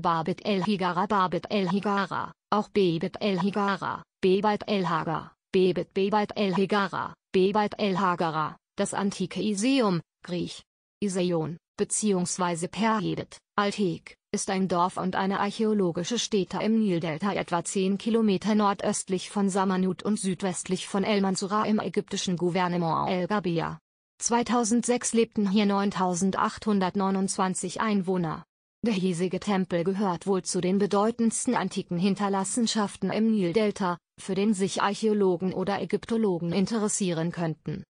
Babit El Higara Babit El Higara, auch Bebet El Higara, Bebet El Hagar, Bebet Bebet El Higara, Bebet El Hagara, das antike Iseum, Griech. Iseion, bzw. Perhedet, Altheg, ist ein Dorf und eine archäologische Stätte im Nildelta etwa 10 km nordöstlich von Samanut und südwestlich von El Mansura im ägyptischen Gouvernement El Gabia. 2006 lebten hier 9829 Einwohner. Der hiesige Tempel gehört wohl zu den bedeutendsten antiken Hinterlassenschaften im Nildelta, für den sich Archäologen oder Ägyptologen interessieren könnten.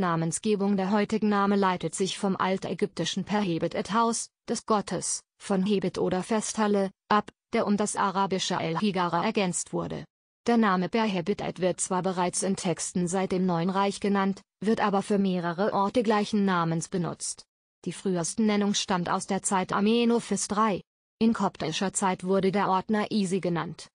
Namensgebung Der heutigen Name leitet sich vom altägyptischen Perhebet et Haus, des Gottes, von Hebet oder Festhalle, ab, der um das arabische El Higara ergänzt wurde. Der Name Perhebet et wird zwar bereits in Texten seit dem Neuen Reich genannt, wird aber für mehrere Orte gleichen Namens benutzt. Die frühesten Nennung stammt aus der Zeit Amenophis III. In koptischer Zeit wurde der Ordner Isi genannt.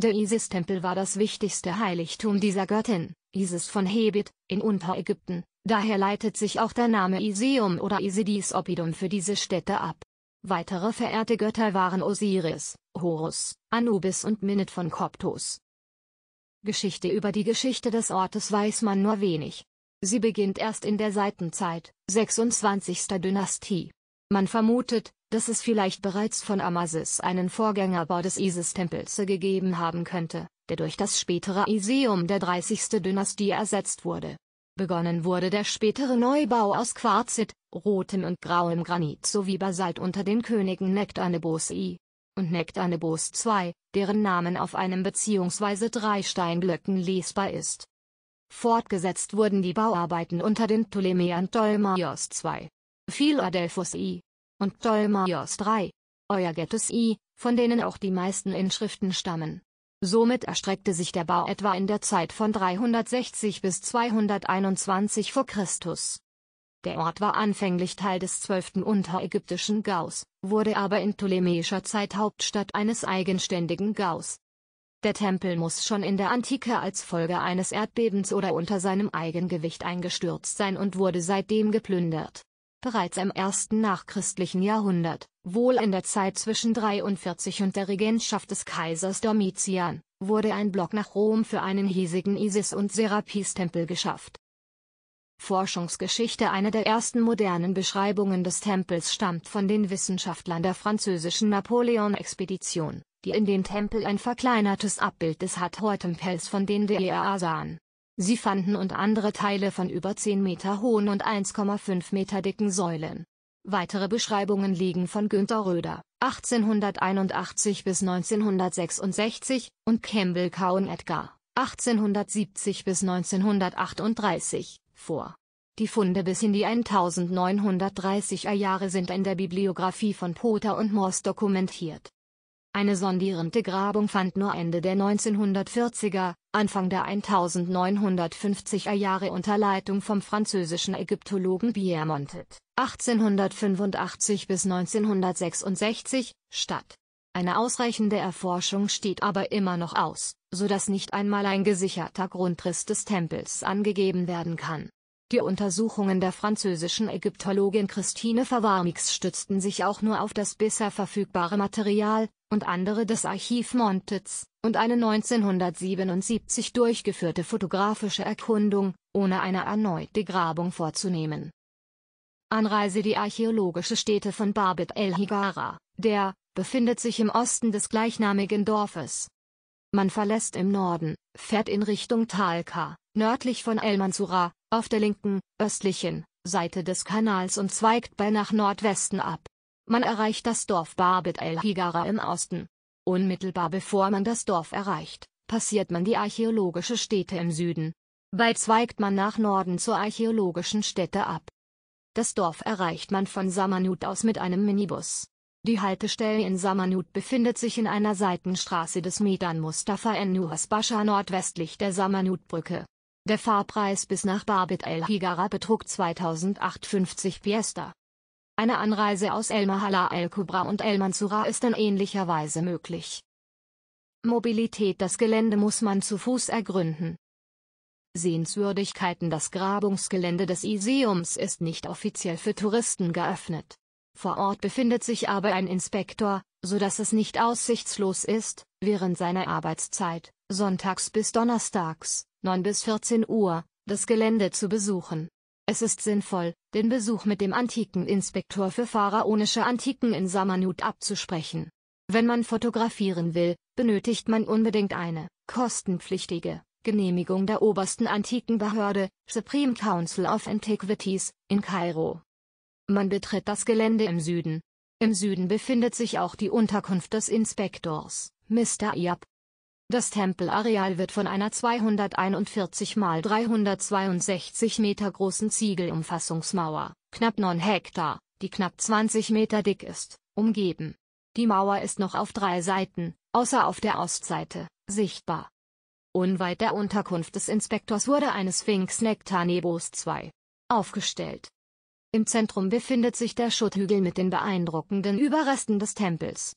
Der Isis-Tempel war das wichtigste Heiligtum dieser Göttin, Isis von Hebet, in Unterägypten, daher leitet sich auch der Name Isium oder Isidis Opidum für diese Städte ab. Weitere verehrte Götter waren Osiris, Horus, Anubis und Minnet von Koptos. Geschichte Über die Geschichte des Ortes weiß man nur wenig, Sie beginnt erst in der Seitenzeit, 26. Dynastie. Man vermutet, dass es vielleicht bereits von Amasis einen Vorgängerbau des Isis-Tempels gegeben haben könnte, der durch das spätere Isium der 30. Dynastie ersetzt wurde. Begonnen wurde der spätere Neubau aus Quarzit, rotem und grauem Granit sowie Basalt unter den Königen Nektanebos I und Nektanebos II, deren Namen auf einem bzw. drei Steinblöcken lesbar ist. Fortgesetzt wurden die Bauarbeiten unter den Ptolemäern Ptolemaios II, Philadelphus I und Ptolemaios III, Euergetus I, von denen auch die meisten Inschriften stammen. Somit erstreckte sich der Bau etwa in der Zeit von 360 bis 221 v. Chr. Der Ort war anfänglich Teil des 12. unterägyptischen Gaus, wurde aber in ptolemäischer Zeit Hauptstadt eines eigenständigen Gaus, der Tempel muss schon in der Antike als Folge eines Erdbebens oder unter seinem Eigengewicht eingestürzt sein und wurde seitdem geplündert. Bereits im ersten nachchristlichen Jahrhundert, wohl in der Zeit zwischen 43 und der Regentschaft des Kaisers Domitian, wurde ein Block nach Rom für einen hiesigen Isis- und Serapis-Tempel geschafft. Forschungsgeschichte Eine der ersten modernen Beschreibungen des Tempels stammt von den Wissenschaftlern der französischen Napoleon-Expedition die in den Tempel ein verkleinertes Abbild des hathor von den Deraa sahen. Sie fanden und andere Teile von über 10 Meter hohen und 1,5 Meter dicken Säulen. Weitere Beschreibungen liegen von Günter Röder, 1881 bis 1966, und Campbell Cowan Edgar, 1870 bis 1938, vor. Die Funde bis in die 1930er Jahre sind in der Bibliografie von Potter und Morse dokumentiert. Eine sondierende Grabung fand nur Ende der 1940er, Anfang der 1950er Jahre unter Leitung vom französischen Ägyptologen Pierre Montet, 1885 bis 1966, statt. Eine ausreichende Erforschung steht aber immer noch aus, so dass nicht einmal ein gesicherter Grundriss des Tempels angegeben werden kann. Die Untersuchungen der französischen Ägyptologin Christine Favarmix stützten sich auch nur auf das bisher verfügbare Material, und andere des Archiv Montez, und eine 1977 durchgeführte fotografische Erkundung, ohne eine erneute Grabung vorzunehmen. Anreise Die archäologische Stätte von Babit el Higara, der, befindet sich im Osten des gleichnamigen Dorfes. Man verlässt im Norden, fährt in Richtung Talca, nördlich von El Mansura, auf der linken, östlichen, Seite des Kanals und zweigt bei nach Nordwesten ab. Man erreicht das Dorf Babet el-Higara im Osten. Unmittelbar bevor man das Dorf erreicht, passiert man die archäologische Stätte im Süden. Bei zweigt man nach Norden zur archäologischen Stätte ab. Das Dorf erreicht man von Samanut aus mit einem Minibus. Die Haltestelle in Samanut befindet sich in einer Seitenstraße des Medan Mustafa en Nuhas Bascha nordwestlich der Samanut-Brücke. Der Fahrpreis bis nach Barbit El Higara betrug 2008,50 Piesta. Eine Anreise aus El Mahala El Kubra und El Mansura ist in ähnlicher Weise möglich. Mobilität Das Gelände muss man zu Fuß ergründen. Sehenswürdigkeiten Das Grabungsgelände des Iseums ist nicht offiziell für Touristen geöffnet. Vor Ort befindet sich aber ein Inspektor, so dass es nicht aussichtslos ist, während seiner Arbeitszeit, sonntags bis donnerstags, 9 bis 14 Uhr, das Gelände zu besuchen. Es ist sinnvoll, den Besuch mit dem Antiken-Inspektor für pharaonische Antiken in Samanut abzusprechen. Wenn man fotografieren will, benötigt man unbedingt eine kostenpflichtige Genehmigung der obersten Antikenbehörde, Supreme Council of Antiquities, in Kairo. Man betritt das Gelände im Süden. Im Süden befindet sich auch die Unterkunft des Inspektors, Mr. Iab, das Tempelareal wird von einer 241 mal 362 Meter großen Ziegelumfassungsmauer, knapp 9 Hektar, die knapp 20 Meter dick ist, umgeben. Die Mauer ist noch auf drei Seiten, außer auf der Ostseite, sichtbar. Unweit der Unterkunft des Inspektors wurde eine Sphinx Nektar Nebos II aufgestellt. Im Zentrum befindet sich der Schutthügel mit den beeindruckenden Überresten des Tempels.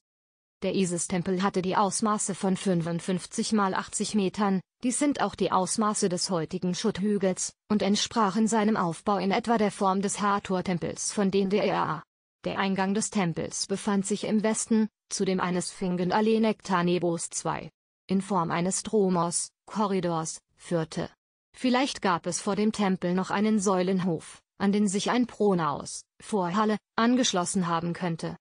Der Isis-Tempel hatte die Ausmaße von 55 mal 80 Metern, dies sind auch die Ausmaße des heutigen Schutthügels, und entsprachen seinem Aufbau in etwa der Form des Hathor-Tempels von den Dea. Der Eingang des Tempels befand sich im Westen, zudem eines Fingen Alenektanebos II. In Form eines Dromos, Korridors, führte. Vielleicht gab es vor dem Tempel noch einen Säulenhof, an den sich ein Pronaos, Vorhalle, angeschlossen haben könnte.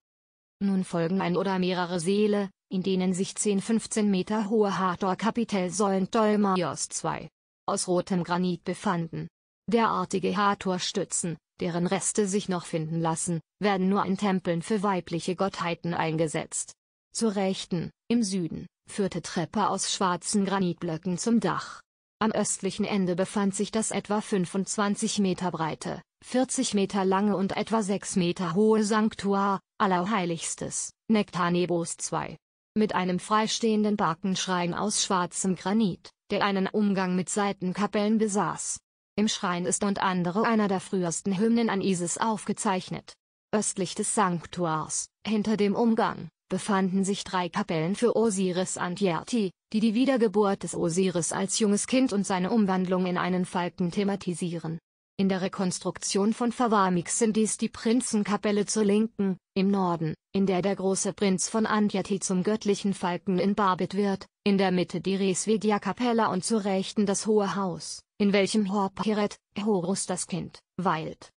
Nun folgen ein oder mehrere Seele, in denen sich 10-15 Meter hohe Hathor-Kapitelsäulen Ptolemaios II. aus rotem Granit befanden. Derartige Hathor-Stützen, deren Reste sich noch finden lassen, werden nur in Tempeln für weibliche Gottheiten eingesetzt. Zur Rechten, im Süden, führte Treppe aus schwarzen Granitblöcken zum Dach. Am östlichen Ende befand sich das etwa 25 Meter breite, 40 Meter lange und etwa 6 Meter hohe Sanktuar, Allerheiligstes, Nektarnebos II. Mit einem freistehenden Barkenschrein aus schwarzem Granit, der einen Umgang mit Seitenkapellen besaß. Im Schrein ist und andere einer der frühesten Hymnen an Isis aufgezeichnet. Östlich des Sanktuars, hinter dem Umgang, befanden sich drei Kapellen für Osiris Antjerti, die die Wiedergeburt des Osiris als junges Kind und seine Umwandlung in einen Falken thematisieren. In der Rekonstruktion von Favamix sind dies die Prinzenkapelle zur Linken, im Norden, in der der große Prinz von Antjati zum göttlichen Falken in Babit wird, in der Mitte die resvedia kapelle und zur Rechten das Hohe Haus, in welchem Horperet, Horus das Kind, weilt.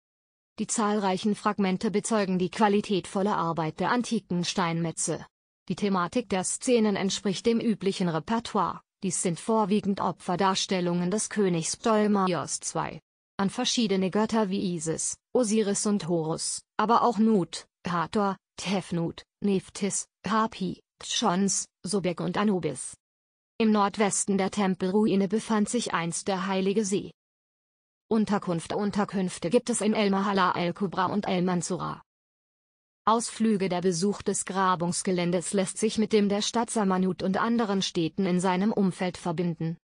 Die zahlreichen Fragmente bezeugen die qualitätvolle Arbeit der antiken Steinmetze. Die Thematik der Szenen entspricht dem üblichen Repertoire, dies sind vorwiegend Opferdarstellungen des Königs Ptolemaios II an verschiedene Götter wie Isis, Osiris und Horus, aber auch Nut, Hathor, Tefnut, Neftis, Hapi, Tschons, Sobek und Anubis. Im Nordwesten der Tempelruine befand sich einst der heilige See. Unterkunft Unterkünfte gibt es in El Mahala El Kubra und El Mansura. Ausflüge Der Besuch des Grabungsgeländes lässt sich mit dem der Stadt Samanut und anderen Städten in seinem Umfeld verbinden.